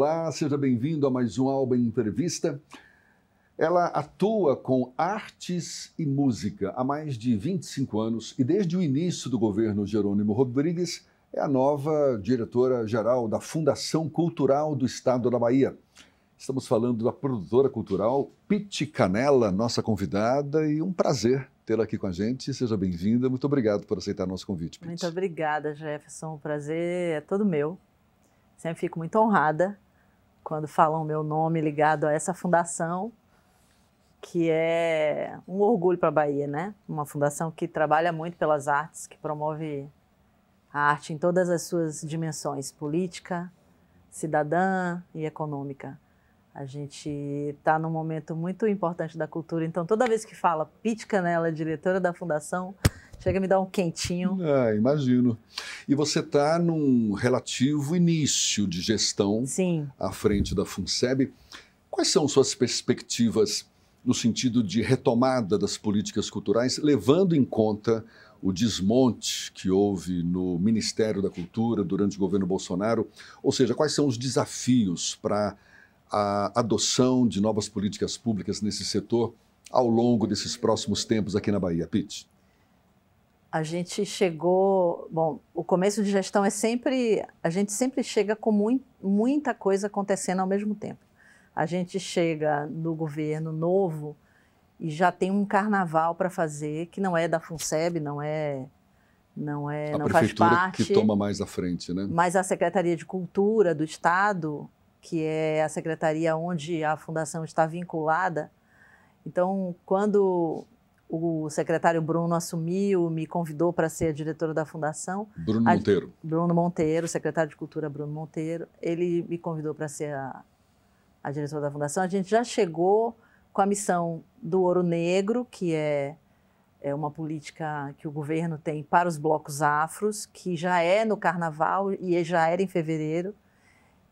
olá, seja bem-vindo a mais um álbum Entrevista. Ela atua com artes e música há mais de 25 anos e, desde o início do governo Jerônimo Rodrigues, é a nova diretora-geral da Fundação Cultural do Estado da Bahia. Estamos falando da produtora cultural Pete Canela, nossa convidada, e um prazer tê-la aqui com a gente. Seja bem-vinda. Muito obrigado por aceitar nosso convite, Muito obrigada, Jefferson. O prazer é todo meu. Sempre fico muito honrada quando falam meu nome ligado a essa fundação, que é um orgulho para a Bahia, né? Uma fundação que trabalha muito pelas artes, que promove a arte em todas as suas dimensões, política, cidadã e econômica. A gente está num momento muito importante da cultura, então toda vez que fala Pete Canella, diretora da fundação, Chega a me dar um quentinho. Ah, imagino. E você está num relativo início de gestão Sim. à frente da FUNSEB. Quais são suas perspectivas no sentido de retomada das políticas culturais, levando em conta o desmonte que houve no Ministério da Cultura durante o governo Bolsonaro? Ou seja, quais são os desafios para a adoção de novas políticas públicas nesse setor ao longo desses próximos tempos aqui na Bahia, Pete? a gente chegou. Bom, o começo de gestão é sempre. A gente sempre chega com muita coisa acontecendo ao mesmo tempo. A gente chega no governo novo e já tem um carnaval para fazer que não é da Funseb, não é. Não é. A não prefeitura faz parte. que toma mais à frente, né? Mas a Secretaria de Cultura do Estado, que é a secretaria onde a fundação está vinculada. Então, quando o secretário Bruno assumiu, me convidou para ser a diretora da fundação. Bruno a, Monteiro. Bruno Monteiro, secretário de Cultura Bruno Monteiro. Ele me convidou para ser a, a diretora da fundação. A gente já chegou com a missão do Ouro Negro, que é, é uma política que o governo tem para os blocos afros, que já é no carnaval e já era em fevereiro.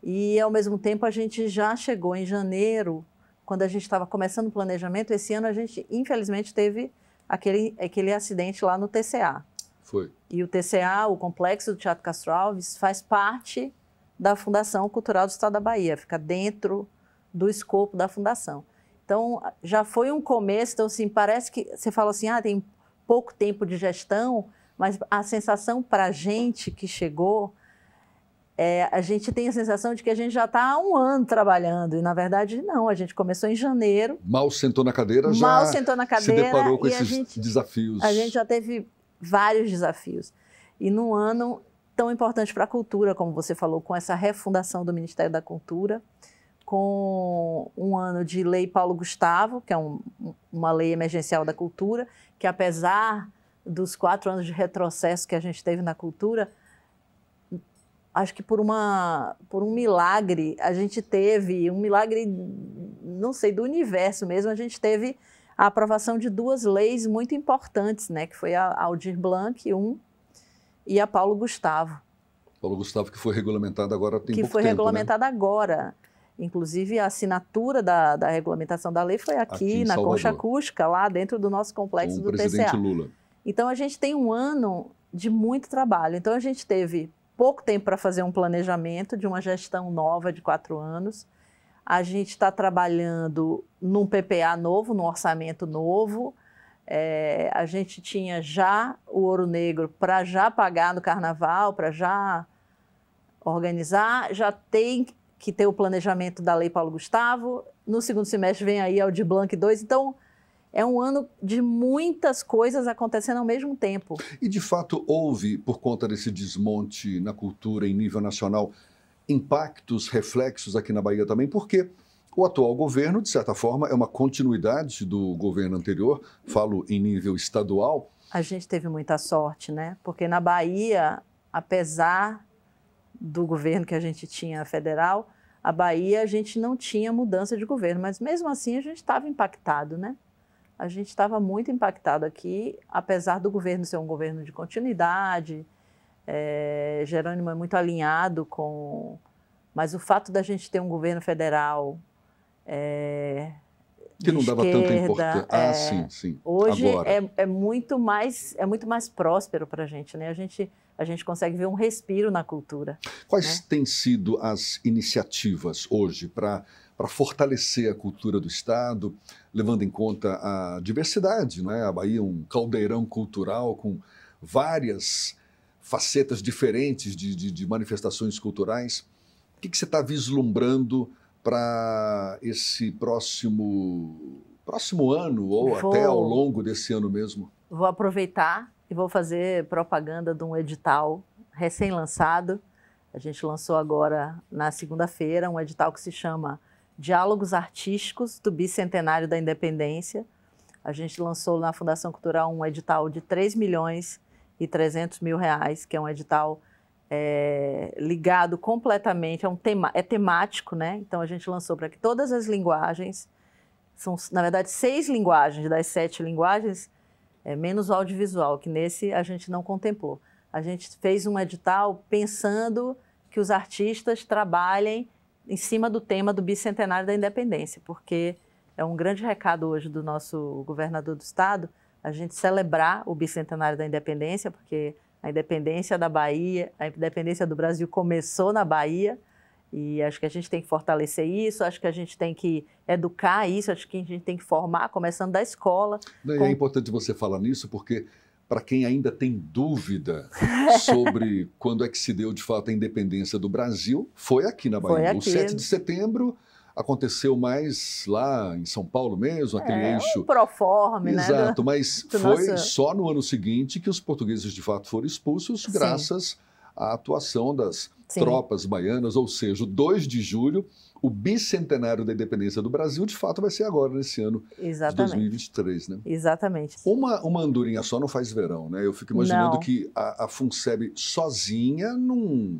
E, ao mesmo tempo, a gente já chegou em janeiro quando a gente estava começando o planejamento, esse ano a gente, infelizmente, teve aquele, aquele acidente lá no TCA. Foi. E o TCA, o Complexo do Teatro Castro Alves, faz parte da Fundação Cultural do Estado da Bahia, fica dentro do escopo da fundação. Então, já foi um começo, então, assim, parece que você fala assim, ah, tem pouco tempo de gestão, mas a sensação para a gente que chegou é, a gente tem a sensação de que a gente já está há um ano trabalhando. E, na verdade, não. A gente começou em janeiro. Mal sentou na cadeira, já mal sentou na cadeira, se deparou com esses a gente, desafios. A gente já teve vários desafios. E num ano tão importante para a cultura, como você falou, com essa refundação do Ministério da Cultura, com um ano de lei Paulo Gustavo, que é um, uma lei emergencial da cultura, que apesar dos quatro anos de retrocesso que a gente teve na cultura, acho que por uma por um milagre a gente teve um milagre não sei do universo mesmo a gente teve a aprovação de duas leis muito importantes né que foi a Aldir Blanc um e a Paulo Gustavo Paulo Gustavo que foi regulamentada agora tem que foi regulamentada né? agora inclusive a assinatura da, da regulamentação da lei foi aqui, aqui na Concha Acústica lá dentro do nosso complexo Com do o presidente TCA Lula. então a gente tem um ano de muito trabalho então a gente teve pouco tempo para fazer um planejamento de uma gestão nova de quatro anos. A gente está trabalhando num PPA novo, num orçamento novo. É, a gente tinha já o ouro negro para já pagar no carnaval, para já organizar. Já tem que ter o planejamento da Lei Paulo Gustavo. No segundo semestre vem aí o de Blanc 2. Então, é um ano de muitas coisas acontecendo ao mesmo tempo. E de fato houve, por conta desse desmonte na cultura em nível nacional, impactos, reflexos aqui na Bahia também, porque o atual governo, de certa forma, é uma continuidade do governo anterior, falo em nível estadual. A gente teve muita sorte, né? Porque na Bahia, apesar do governo que a gente tinha federal, a Bahia a gente não tinha mudança de governo, mas mesmo assim a gente estava impactado, né? a gente estava muito impactado aqui, apesar do governo ser um governo de continuidade, é, Jerônimo é muito alinhado com. Mas o fato da gente ter um governo federal. É, que não dava esquerda, tanta importância. Ah, é, ah, sim, sim. Hoje é, é, muito mais, é muito mais próspero para a gente, né? A gente a gente consegue ver um respiro na cultura. Quais né? têm sido as iniciativas hoje para para fortalecer a cultura do Estado, levando em conta a diversidade. Né? A Bahia é um caldeirão cultural com várias facetas diferentes de, de, de manifestações culturais. O que, que você está vislumbrando para esse próximo, próximo ano ou vou, até ao longo desse ano mesmo? Vou aproveitar e vou fazer propaganda de um edital recém-lançado. A gente lançou agora na segunda-feira um edital que se chama Diálogos Artísticos do Bicentenário da Independência. A gente lançou na Fundação Cultural um edital de 3 milhões e 300 mil reais, que é um edital é, ligado completamente, é, um tema, é temático, né? Então a gente lançou para que todas as linguagens, são na verdade seis linguagens das sete linguagens, é, menos o audiovisual, que nesse a gente não contemplou. A gente fez um edital pensando que os artistas trabalhem em cima do tema do bicentenário da independência, porque é um grande recado hoje do nosso governador do estado a gente celebrar o bicentenário da independência, porque a independência da Bahia, a independência do Brasil começou na Bahia. E acho que a gente tem que fortalecer isso, acho que a gente tem que educar isso, acho que a gente tem que formar, começando da escola. Né, é importante você falar nisso, porque para quem ainda tem dúvida sobre quando é que se deu de fato a independência do Brasil, foi aqui na Bahia. aqui. O 7 de setembro aconteceu mais lá em São Paulo mesmo, aquele é, eixo. Um proforme, Exato, né? Exato, mas do foi nosso... só no ano seguinte que os portugueses de fato foram expulsos, Sim. graças a atuação das Sim. tropas baianas, ou seja, 2 de julho, o bicentenário da independência do Brasil, de fato, vai ser agora, nesse ano Exatamente. de 2023. Né? Exatamente. Uma, uma andorinha só não faz verão, né? Eu fico imaginando não. que a, a FUNSEB sozinha não,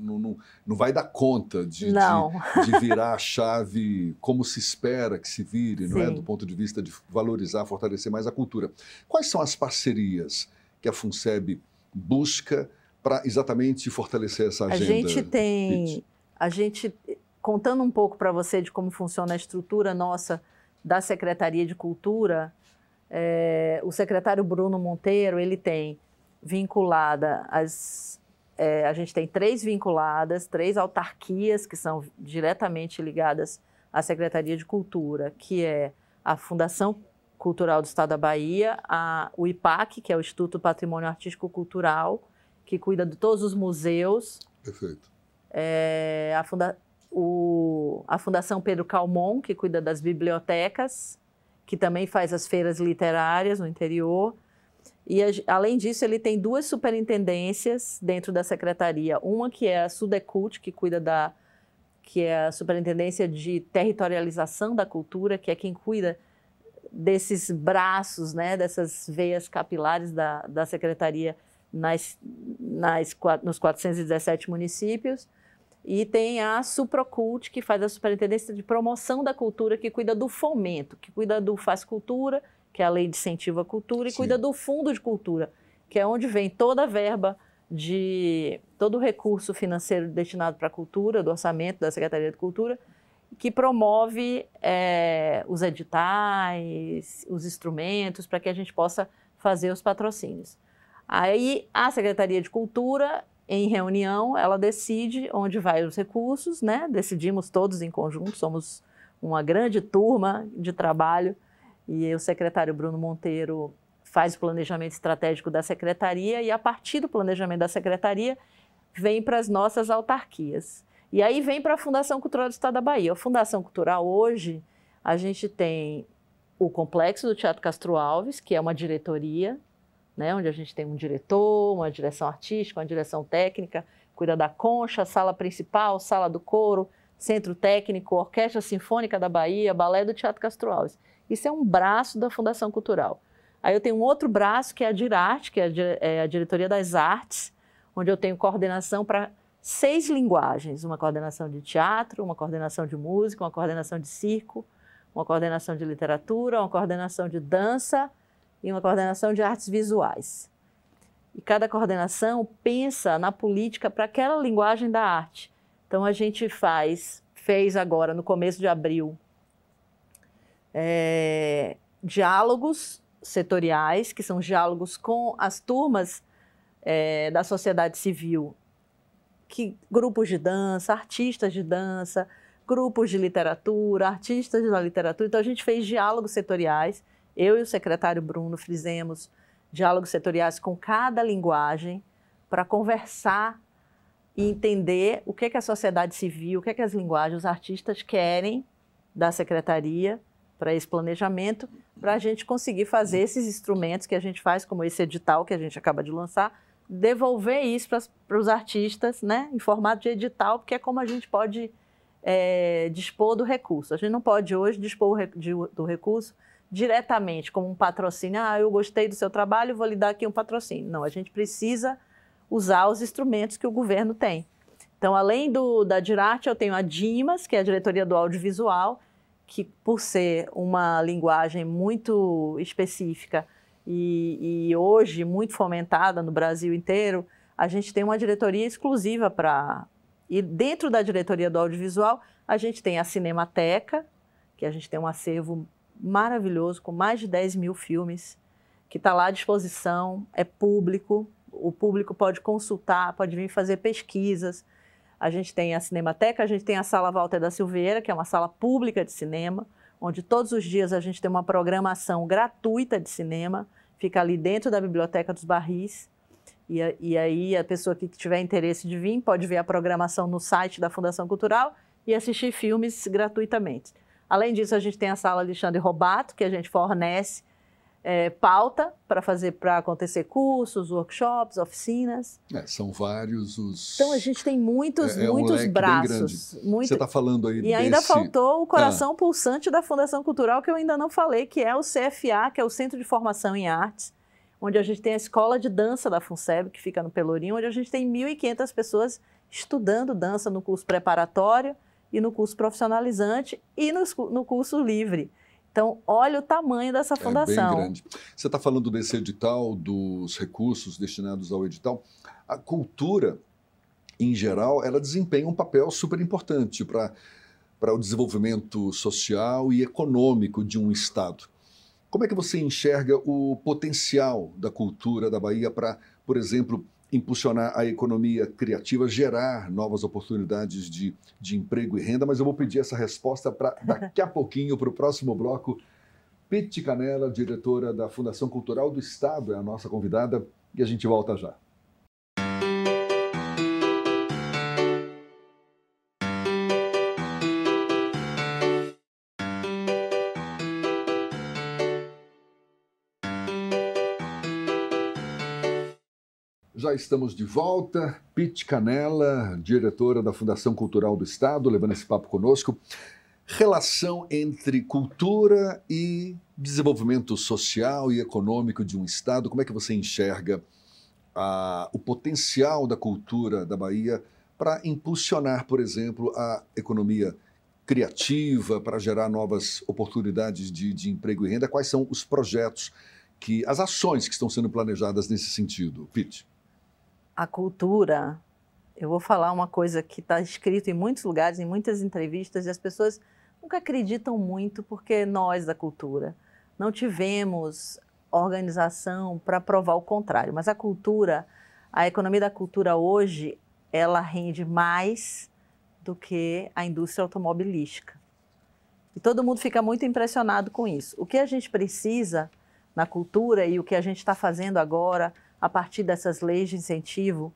não, não, não, vai dar conta de, de, de, virar a chave como se espera que se vire, não é? Do ponto de vista de valorizar, fortalecer mais a cultura. Quais são as parcerias que a FUNSEB busca? para exatamente fortalecer essa agenda? A gente tem. A gente, contando um pouco para você de como funciona a estrutura nossa da Secretaria de Cultura, é, o secretário Bruno Monteiro ele tem vinculada as é, a gente tem três vinculadas, três autarquias que são diretamente ligadas à Secretaria de Cultura, que é a Fundação Cultural do Estado da Bahia, a, o IPAC, que é o Instituto Patrimônio Artístico Cultural, que cuida de todos os museus. Perfeito. É, a, funda o, a Fundação Pedro Calmon, que cuida das bibliotecas, que também faz as feiras literárias no interior. E, a, além disso, ele tem duas superintendências dentro da secretaria. Uma que é a Sudecult, que cuida da que é a Superintendência de Territorialização da Cultura, que é quem cuida desses braços, né, dessas veias capilares da, da Secretaria nas, nas, nos 417 municípios. E tem a Suprocult, que faz a Superintendência de Promoção da Cultura, que cuida do fomento, que cuida do Faz Cultura, que é a lei de incentivo à cultura, e cuida do Fundo de Cultura, que é onde vem toda a verba de todo o recurso financeiro destinado para a cultura, do orçamento da Secretaria de Cultura, que promove é, os editais, os instrumentos, para que a gente possa fazer os patrocínios. Aí a Secretaria de Cultura, em reunião, ela decide onde vai os recursos, né? Decidimos todos em conjunto, somos uma grande turma de trabalho e o secretário Bruno Monteiro faz o planejamento estratégico da secretaria e a partir do planejamento da secretaria vem para as nossas autarquias. E aí vem para a Fundação Cultural do Estado da Bahia. A Fundação Cultural hoje a gente tem o complexo do Teatro Castro Alves, que é uma diretoria né? onde a gente tem um diretor, uma direção artística, uma direção técnica, cuida da concha, sala principal, sala do coro, centro técnico, orquestra sinfônica da Bahia, balé do Teatro Castro Alves. Isso é um braço da Fundação Cultural. Aí eu tenho um outro braço que é a Dirarte, que é a é Diretoria das Artes, onde eu tenho coordenação para seis linguagens: uma coordenação de teatro, uma coordenação de música, uma coordenação de circo, uma coordenação de literatura, uma coordenação de dança e uma coordenação de artes visuais. E cada coordenação pensa na política para aquela linguagem da arte. Então a gente faz, fez agora no começo de abril, é, diálogos setoriais, que são diálogos com as turmas é, da sociedade civil, que grupos de dança, artistas de dança, grupos de literatura, artistas da literatura. Então a gente fez diálogos setoriais eu e o secretário Bruno fizemos diálogos setoriais com cada linguagem para conversar e entender o que, que a sociedade civil, o que, que as linguagens, os artistas querem da secretaria para esse planejamento, para a gente conseguir fazer esses instrumentos que a gente faz, como esse edital que a gente acaba de lançar, devolver isso para os artistas, né, em formato de edital, porque é como a gente pode é, dispor do recurso. A gente não pode hoje dispor do recurso diretamente como um patrocínio. Ah, eu gostei do seu trabalho, vou lhe dar aqui um patrocínio. Não, a gente precisa usar os instrumentos que o governo tem. Então, além do, da Dirarte, eu tenho a DIMAS, que é a Diretoria do Audiovisual, que por ser uma linguagem muito específica e, e hoje muito fomentada no Brasil inteiro, a gente tem uma diretoria exclusiva para... E dentro da diretoria do audiovisual, a gente tem a Cinemateca, que a gente tem um acervo maravilhoso, com mais de 10 mil filmes, que está lá à disposição, é público, o público pode consultar, pode vir fazer pesquisas. A gente tem a Cinemateca, a gente tem a Sala Walter da Silveira, que é uma sala pública de cinema, onde todos os dias a gente tem uma programação gratuita de cinema, fica ali dentro da Biblioteca dos Barris. E, e aí a pessoa que tiver interesse de vir pode ver a programação no site da Fundação Cultural e assistir filmes gratuitamente. Além disso, a gente tem a sala Alexandre Robato, que a gente fornece é, pauta para fazer para acontecer cursos, workshops, oficinas. É, são vários os. Então a gente tem muitos, é, é muitos um braços. Muito... Você está falando aí. E desse... ainda faltou o coração ah. pulsante da Fundação Cultural que eu ainda não falei, que é o CFA, que é o Centro de Formação em Artes, onde a gente tem a escola de dança da Funseb que fica no Pelourinho, onde a gente tem 1.500 pessoas estudando dança no curso preparatório e no curso profissionalizante e no, no curso livre. Então, olha o tamanho dessa fundação. É bem grande. Você está falando desse edital, dos recursos destinados ao edital. A cultura, em geral, ela desempenha um papel super importante para para o desenvolvimento social e econômico de um Estado. Como é que você enxerga o potencial da cultura da Bahia para, por exemplo, impulsionar a economia criativa, gerar novas oportunidades de, de emprego e renda, mas eu vou pedir essa resposta para daqui a pouquinho, para o próximo bloco. Pete Canela, diretora da Fundação Cultural do Estado, é a nossa convidada e a gente volta já. estamos de volta. Pitt Canella, diretora da Fundação Cultural do Estado, levando esse papo conosco. Relação entre cultura e desenvolvimento social e econômico de um Estado. Como é que você enxerga a, o potencial da cultura da Bahia para impulsionar, por exemplo, a economia criativa, para gerar novas oportunidades de, de emprego e renda? Quais são os projetos que as ações que estão sendo planejadas nesse sentido, Pete? a cultura. Eu vou falar uma coisa que está escrito em muitos lugares, em muitas entrevistas, e as pessoas nunca acreditam muito porque nós da cultura não tivemos organização para provar o contrário. Mas a cultura, a economia da cultura hoje, ela rende mais do que a indústria automobilística. E todo mundo fica muito impressionado com isso. O que a gente precisa na cultura e o que a gente está fazendo agora a partir dessas leis de incentivo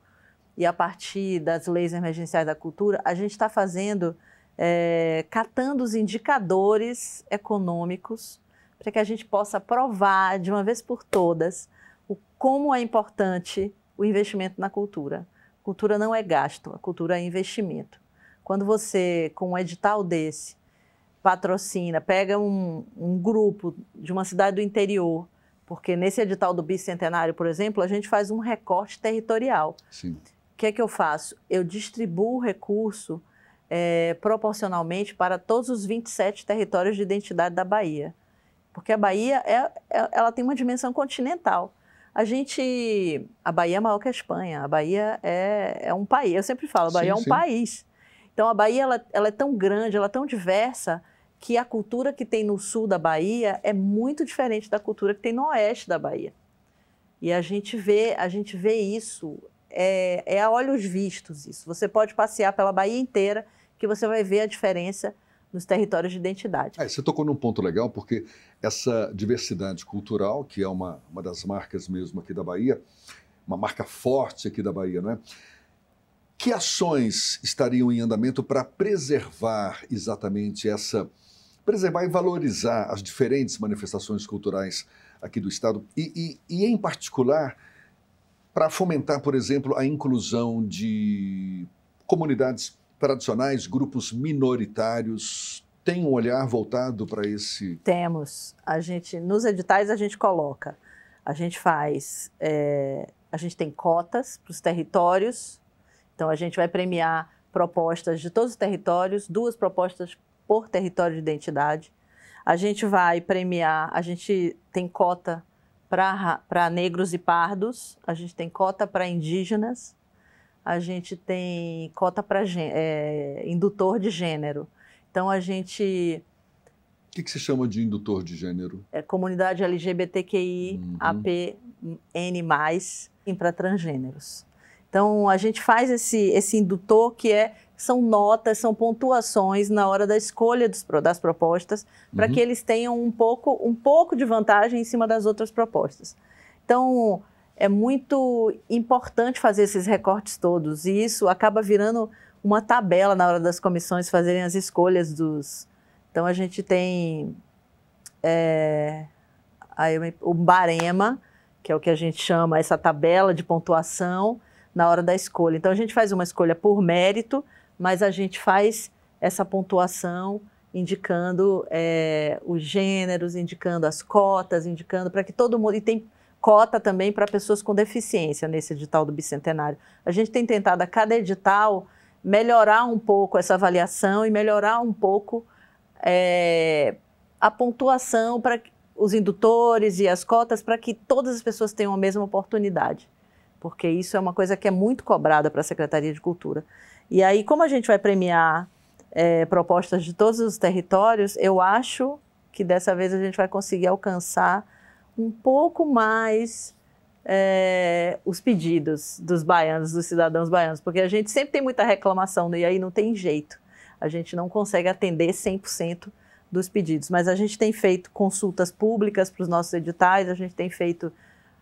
e a partir das leis emergenciais da cultura, a gente está fazendo, é, catando os indicadores econômicos para que a gente possa provar de uma vez por todas o como é importante o investimento na cultura. cultura não é gasto, a cultura é investimento. Quando você, com um edital desse, patrocina, pega um, um grupo de uma cidade do interior porque nesse edital do bicentenário, por exemplo, a gente faz um recorte territorial. Sim. O que é que eu faço? Eu distribuo o recurso é, proporcionalmente para todos os 27 territórios de identidade da Bahia. Porque a Bahia é, é, ela tem uma dimensão continental. A gente. A Bahia é maior que a Espanha. A Bahia é, é um país. Eu sempre falo, a Bahia sim, é um sim. país. Então a Bahia ela, ela é tão grande, ela é tão diversa que a cultura que tem no sul da Bahia é muito diferente da cultura que tem no oeste da Bahia. E a gente vê, a gente vê isso, é, é a olhos vistos isso. Você pode passear pela Bahia inteira que você vai ver a diferença nos territórios de identidade. É, você tocou num ponto legal, porque essa diversidade cultural, que é uma, uma das marcas mesmo aqui da Bahia, uma marca forte aqui da Bahia, não é? Que ações estariam em andamento para preservar exatamente essa preservar e valorizar as diferentes manifestações culturais aqui do Estado e, e, e em particular, para fomentar, por exemplo, a inclusão de comunidades tradicionais, grupos minoritários. Tem um olhar voltado para esse? Temos. A gente, nos editais, a gente coloca. A gente faz. É, a gente tem cotas para os territórios. Então, a gente vai premiar propostas de todos os territórios, duas propostas por território de identidade. A gente vai premiar, a gente tem cota para negros e pardos, a gente tem cota para indígenas, a gente tem cota para é, indutor de gênero. Então a gente. O que, que se chama de indutor de gênero? É comunidade LGBTQI, uhum. APN, para transgêneros. Então a gente faz esse, esse indutor que é são notas, são pontuações na hora da escolha dos, das propostas, para uhum. que eles tenham um pouco, um pouco de vantagem em cima das outras propostas. Então, é muito importante fazer esses recortes todos, e isso acaba virando uma tabela na hora das comissões fazerem as escolhas dos. Então, a gente tem é, aí o barema, que é o que a gente chama essa tabela de pontuação na hora da escolha. Então, a gente faz uma escolha por mérito mas a gente faz essa pontuação indicando é, os gêneros, indicando as cotas, indicando para que todo mundo. E tem cota também para pessoas com deficiência nesse edital do bicentenário. A gente tem tentado a cada edital melhorar um pouco essa avaliação e melhorar um pouco é, a pontuação para os indutores e as cotas para que todas as pessoas tenham a mesma oportunidade, porque isso é uma coisa que é muito cobrada para a Secretaria de Cultura. E aí, como a gente vai premiar é, propostas de todos os territórios, eu acho que dessa vez a gente vai conseguir alcançar um pouco mais é, os pedidos dos baianos, dos cidadãos baianos, porque a gente sempre tem muita reclamação né? e aí não tem jeito. A gente não consegue atender 100% dos pedidos, mas a gente tem feito consultas públicas para os nossos editais, a gente tem feito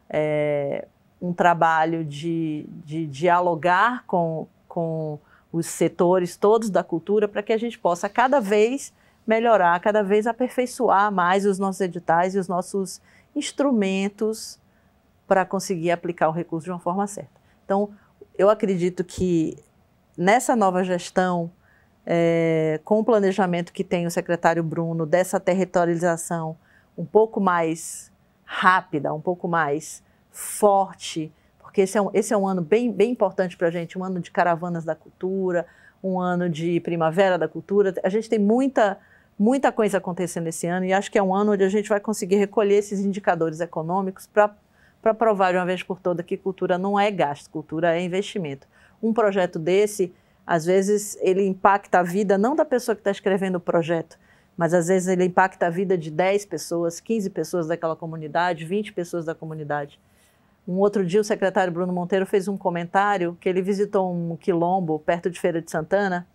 é, um trabalho de, de dialogar com, com os setores todos da cultura, para que a gente possa cada vez melhorar, cada vez aperfeiçoar mais os nossos editais e os nossos instrumentos para conseguir aplicar o recurso de uma forma certa. Então, eu acredito que nessa nova gestão, é, com o planejamento que tem o secretário Bruno dessa territorialização um pouco mais rápida, um pouco mais forte, porque esse é um, esse é um ano bem, bem importante para a gente, um ano de caravanas da cultura, um ano de primavera da cultura. A gente tem muita, muita coisa acontecendo esse ano e acho que é um ano onde a gente vai conseguir recolher esses indicadores econômicos para provar de uma vez por toda que cultura não é gasto, cultura é investimento. Um projeto desse, às vezes, ele impacta a vida não da pessoa que está escrevendo o projeto, mas às vezes ele impacta a vida de 10 pessoas, 15 pessoas daquela comunidade, 20 pessoas da comunidade. Um outro dia, o secretário Bruno Monteiro fez um comentário que ele visitou um quilombo perto de Feira de Santana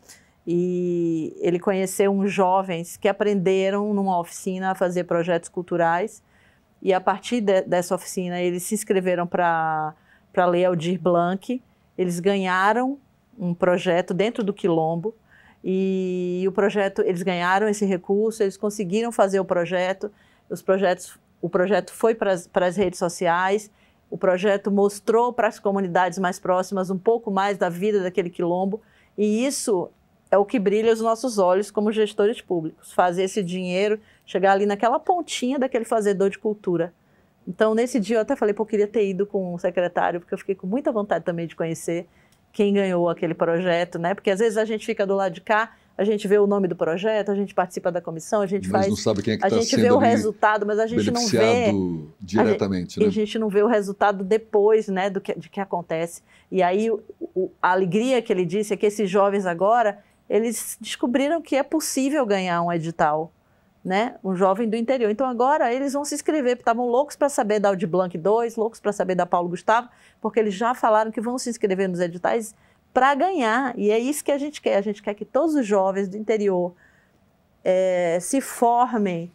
e ele conheceu uns jovens que aprenderam numa oficina a fazer projetos culturais e a partir de, dessa oficina eles se inscreveram para para ler Aldir Blanc. Eles ganharam um projeto dentro do quilombo e o projeto eles ganharam esse recurso, eles conseguiram fazer o projeto. Os projetos o projeto foi para as redes sociais o projeto mostrou para as comunidades mais próximas um pouco mais da vida daquele quilombo, e isso é o que brilha os nossos olhos como gestores públicos, fazer esse dinheiro chegar ali naquela pontinha daquele fazedor de cultura. Então, nesse dia eu até falei, pô, eu queria ter ido com o secretário, porque eu fiquei com muita vontade também de conhecer quem ganhou aquele projeto, né? Porque às vezes a gente fica do lado de cá a gente vê o nome do projeto, a gente participa da comissão, a gente mas faz. Não sabe quem é que a tá gente vê o resultado, mas a gente não vê. diretamente, a gente, né? E a gente não vê o resultado depois, né, do que, de que acontece. E aí o, o, a alegria que ele disse é que esses jovens agora eles descobriram que é possível ganhar um edital, né? Um jovem do interior. Então agora eles vão se inscrever, porque estavam loucos para saber da Audi Blanc 2, loucos para saber da Paulo Gustavo, porque eles já falaram que vão se inscrever nos editais para ganhar. E é isso que a gente quer. A gente quer que todos os jovens do interior é, se formem,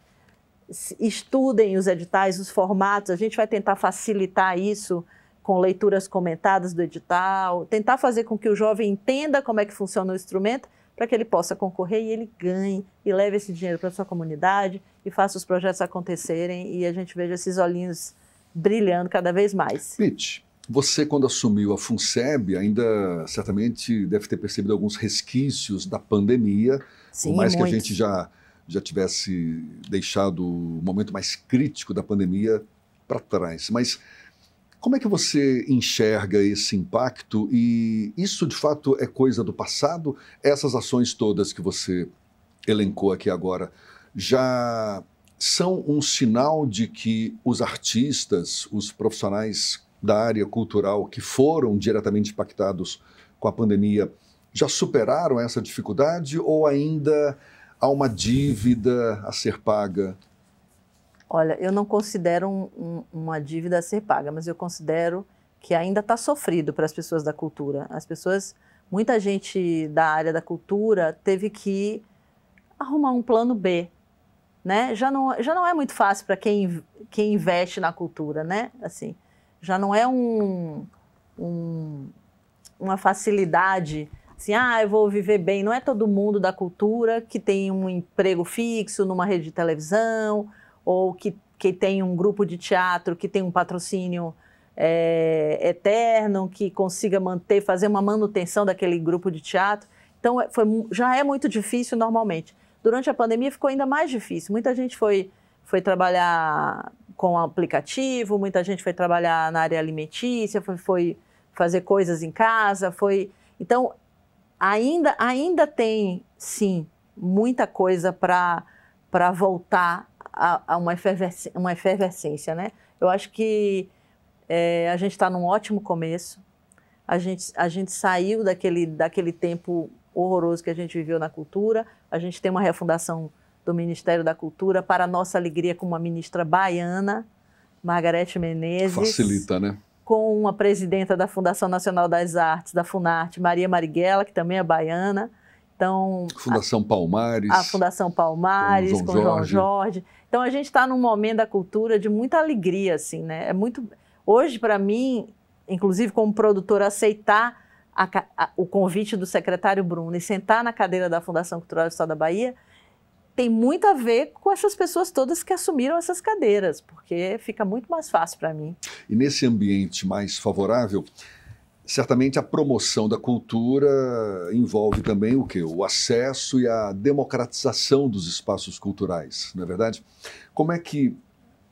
estudem os editais, os formatos. A gente vai tentar facilitar isso com leituras comentadas do edital, tentar fazer com que o jovem entenda como é que funciona o instrumento para que ele possa concorrer e ele ganhe e leve esse dinheiro para sua comunidade e faça os projetos acontecerem e a gente veja esses olhinhos brilhando cada vez mais. Pitch. Você, quando assumiu a FUNSEB, ainda certamente deve ter percebido alguns resquícios da pandemia, Sim, por mais muito. que a gente já, já tivesse deixado o momento mais crítico da pandemia para trás. Mas como é que você enxerga esse impacto e isso de fato é coisa do passado? Essas ações todas que você elencou aqui agora já são um sinal de que os artistas, os profissionais da área cultural que foram diretamente impactados com a pandemia já superaram essa dificuldade ou ainda há uma dívida a ser paga? Olha, eu não considero um, um, uma dívida a ser paga, mas eu considero que ainda está sofrido para as pessoas da cultura. As pessoas, muita gente da área da cultura teve que arrumar um plano B, né? Já não, já não é muito fácil para quem, quem investe na cultura, né? Assim, já não é um, um, uma facilidade assim, ah, eu vou viver bem. Não é todo mundo da cultura que tem um emprego fixo numa rede de televisão ou que, que tem um grupo de teatro que tem um patrocínio é, eterno, que consiga manter, fazer uma manutenção daquele grupo de teatro. Então, é, foi, já é muito difícil normalmente. Durante a pandemia ficou ainda mais difícil. Muita gente foi, foi trabalhar com aplicativo, muita gente foi trabalhar na área alimentícia, foi, foi fazer coisas em casa, foi. Então, ainda, ainda tem, sim, muita coisa para voltar a, a uma, efervescência, uma efervescência, né? Eu acho que é, a gente está num ótimo começo. A gente, a gente saiu daquele, daquele tempo horroroso que a gente viveu na cultura. A gente tem uma refundação do Ministério da Cultura, para nossa alegria, com uma ministra baiana, Margarete Menezes. Facilita, né? Com uma presidenta da Fundação Nacional das Artes, da Funarte, Maria Marighella, que também é baiana. Então, Fundação a, Palmares. A Fundação Palmares, com João, com Jorge. João Jorge. Então, a gente está num momento da cultura de muita alegria, assim, né? É muito... Hoje, para mim, inclusive como produtora, aceitar a, a, o convite do secretário Bruno e sentar na cadeira da Fundação Cultural do Estado da Bahia tem muito a ver com essas pessoas todas que assumiram essas cadeiras, porque fica muito mais fácil para mim. E nesse ambiente mais favorável, certamente a promoção da cultura envolve também o que o acesso e a democratização dos espaços culturais, não é verdade? Como é que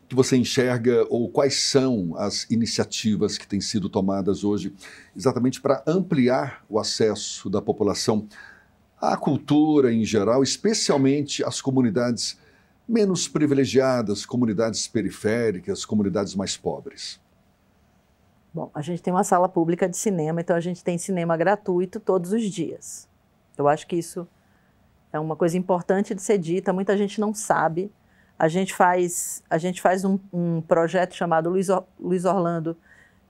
que você enxerga ou quais são as iniciativas que têm sido tomadas hoje exatamente para ampliar o acesso da população à cultura em geral, especialmente às comunidades menos privilegiadas, comunidades periféricas, comunidades mais pobres? Bom, a gente tem uma sala pública de cinema, então a gente tem cinema gratuito todos os dias. Eu acho que isso é uma coisa importante de ser dita, muita gente não sabe. A gente faz, a gente faz um, um projeto chamado Luiz, Luiz Orlando,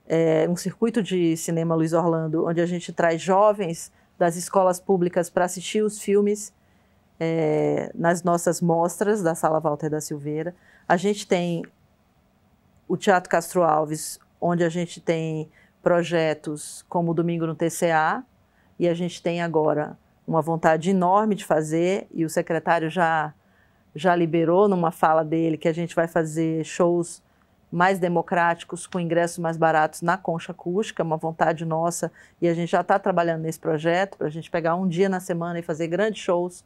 é, um circuito de cinema Luiz Orlando, onde a gente traz jovens das escolas públicas para assistir os filmes é, nas nossas mostras da Sala Walter da Silveira. A gente tem o Teatro Castro Alves, onde a gente tem projetos como o Domingo no TCA, e a gente tem agora uma vontade enorme de fazer, e o secretário já, já liberou numa fala dele que a gente vai fazer shows mais democráticos, com ingressos mais baratos na concha acústica, é uma vontade nossa, e a gente já está trabalhando nesse projeto, para a gente pegar um dia na semana e fazer grandes shows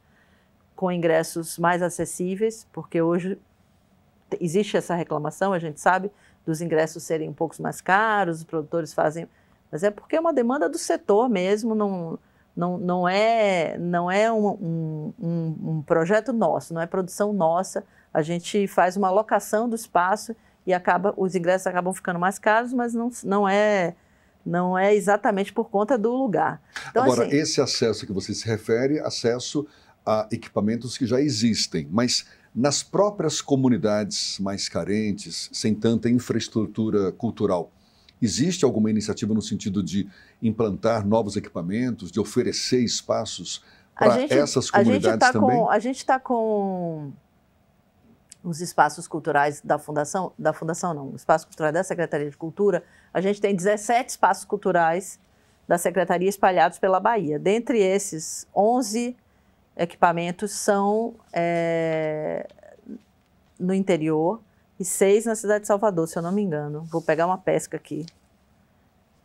com ingressos mais acessíveis, porque hoje existe essa reclamação, a gente sabe, dos ingressos serem um pouco mais caros, os produtores fazem. Mas é porque é uma demanda do setor mesmo, não, não, não é, não é um, um, um projeto nosso, não é produção nossa. A gente faz uma alocação do espaço e acaba, os ingressos acabam ficando mais caros, mas não, não é não é exatamente por conta do lugar. Então, Agora, assim, esse acesso que você se refere, acesso a equipamentos que já existem, mas nas próprias comunidades mais carentes, sem tanta infraestrutura cultural, existe alguma iniciativa no sentido de implantar novos equipamentos, de oferecer espaços para essas comunidades a gente tá também? Com, a gente está com os espaços culturais da Fundação, da Fundação não, o Espaço Cultural da Secretaria de Cultura, a gente tem 17 espaços culturais da Secretaria espalhados pela Bahia. Dentre esses, 11 equipamentos são é, no interior e seis na cidade de Salvador, se eu não me engano. Vou pegar uma pesca aqui.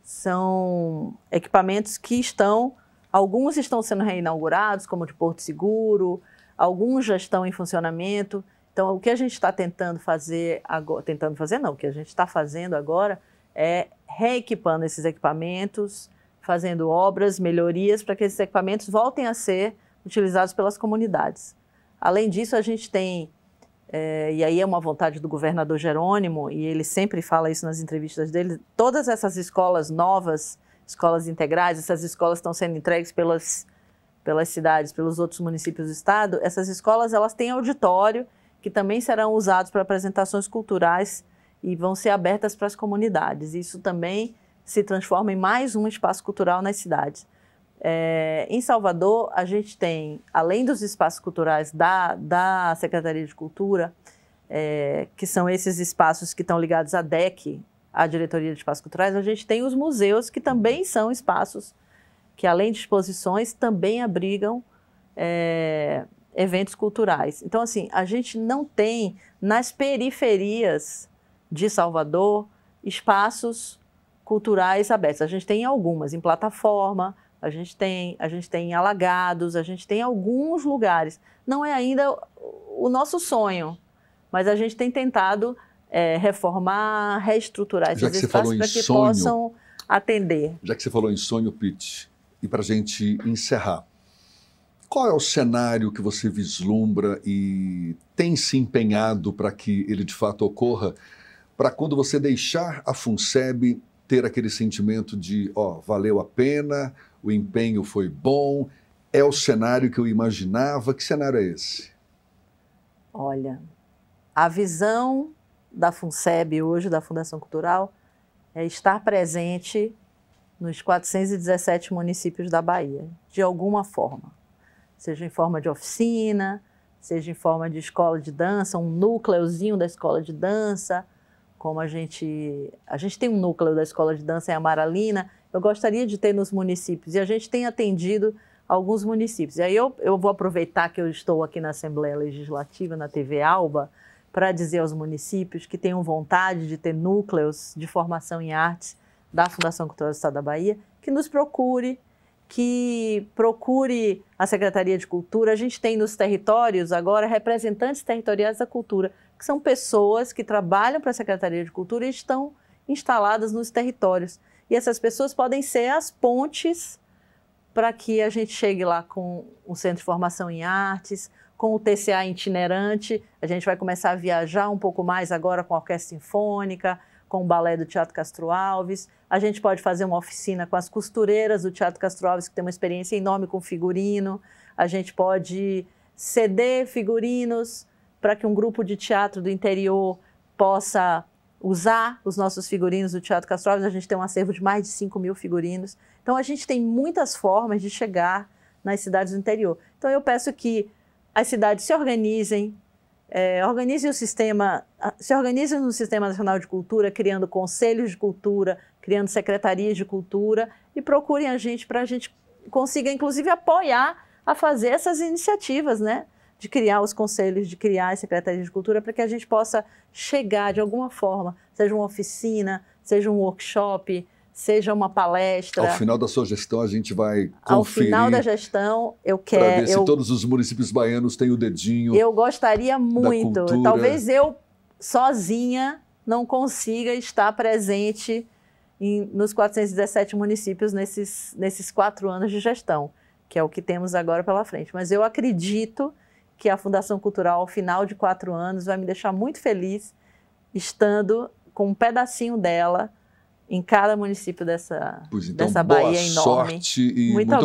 São equipamentos que estão, alguns estão sendo reinaugurados, como o de Porto Seguro, alguns já estão em funcionamento, então, o que a gente está tentando fazer agora, tentando fazer não, o que a gente está fazendo agora é reequipando esses equipamentos, fazendo obras, melhorias para que esses equipamentos voltem a ser utilizados pelas comunidades. Além disso, a gente tem, é, e aí é uma vontade do governador Jerônimo, e ele sempre fala isso nas entrevistas dele, todas essas escolas novas, escolas integrais, essas escolas estão sendo entregues pelas, pelas cidades, pelos outros municípios do estado, essas escolas elas têm auditório que também serão usados para apresentações culturais e vão ser abertas para as comunidades. Isso também se transforma em mais um espaço cultural nas cidades. É, em Salvador, a gente tem, além dos espaços culturais da, da Secretaria de Cultura, é, que são esses espaços que estão ligados à DEC, à Diretoria de Espaços Culturais, a gente tem os museus, que também são espaços que, além de exposições, também abrigam é, eventos culturais. Então, assim, a gente não tem nas periferias de Salvador espaços culturais abertos. A gente tem algumas em plataforma, a gente tem, a gente tem alagados, a gente tem alguns lugares. Não é ainda o nosso sonho, mas a gente tem tentado é, reformar, reestruturar esses espaços para que sonho, possam atender. Já que você falou em sonho, Pete, e para a gente encerrar, qual é o cenário que você vislumbra e tem se empenhado para que ele de fato ocorra? Para quando você deixar a FUNSEB ter aquele sentimento de, ó, valeu a pena, o empenho foi bom, é o cenário que eu imaginava. Que cenário é esse? Olha, a visão da FUNSEB hoje, da Fundação Cultural, é estar presente nos 417 municípios da Bahia, de alguma forma seja em forma de oficina, seja em forma de escola de dança, um núcleozinho da escola de dança, como a gente a gente tem um núcleo da escola de dança em Amaralina, eu gostaria de ter nos municípios e a gente tem atendido alguns municípios. E aí eu, eu vou aproveitar que eu estou aqui na Assembleia Legislativa, na TV Alba, para dizer aos municípios que tenham vontade de ter núcleos de formação em artes da Fundação Cultural do Estado da Bahia, que nos procure, que procure a Secretaria de Cultura. A gente tem nos territórios agora representantes territoriais da cultura, que são pessoas que trabalham para a Secretaria de Cultura e estão instaladas nos territórios. E essas pessoas podem ser as pontes para que a gente chegue lá com o Centro de Formação em Artes, com o TCA itinerante. A gente vai começar a viajar um pouco mais agora com a Orquestra Sinfônica, com o balé do Teatro Castro Alves, a gente pode fazer uma oficina com as costureiras do Teatro Castro Alves, que tem uma experiência enorme com figurino, a gente pode ceder figurinos para que um grupo de teatro do interior possa usar os nossos figurinos do Teatro Castro Alves. A gente tem um acervo de mais de 5 mil figurinos. Então, a gente tem muitas formas de chegar nas cidades do interior. Então, eu peço que as cidades se organizem, é, organize o sistema, se organize no Sistema Nacional de Cultura, criando conselhos de cultura, criando secretarias de cultura e procurem a gente para a gente consiga, inclusive, apoiar a fazer essas iniciativas, né? De criar os conselhos, de criar as secretarias de cultura, para que a gente possa chegar de alguma forma, seja uma oficina, seja um workshop, seja uma palestra. Ao final da sua gestão, a gente vai conferir. Ao final da gestão, eu quero. Para ver eu, se todos os municípios baianos têm o dedinho. Eu gostaria muito. Talvez eu, sozinha, não consiga estar presente em, nos 417 municípios nesses, nesses quatro anos de gestão, que é o que temos agora pela frente. Mas eu acredito que a Fundação Cultural, ao final de quatro anos, vai me deixar muito feliz estando com um pedacinho dela em cada município dessa, pois então, dessa Bahia enorme. Sorte e muito, muito obrigado.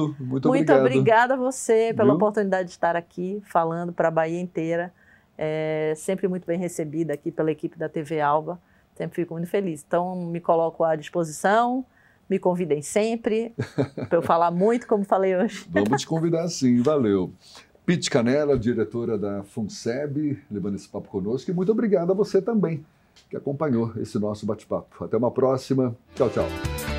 obrigado. Muito, muito obrigada a você pela Viu? oportunidade de estar aqui falando para a Bahia inteira. É, sempre muito bem recebida aqui pela equipe da TV Alba. Sempre fico muito feliz. Então, me coloco à disposição. Me convidem sempre para eu falar muito, como falei hoje. Vamos te convidar sim, valeu. Pete Canela, diretora da FUNCEB, levando esse papo conosco. E muito obrigado a você também que acompanhou esse nosso bate-papo. Até uma próxima. Tchau, tchau.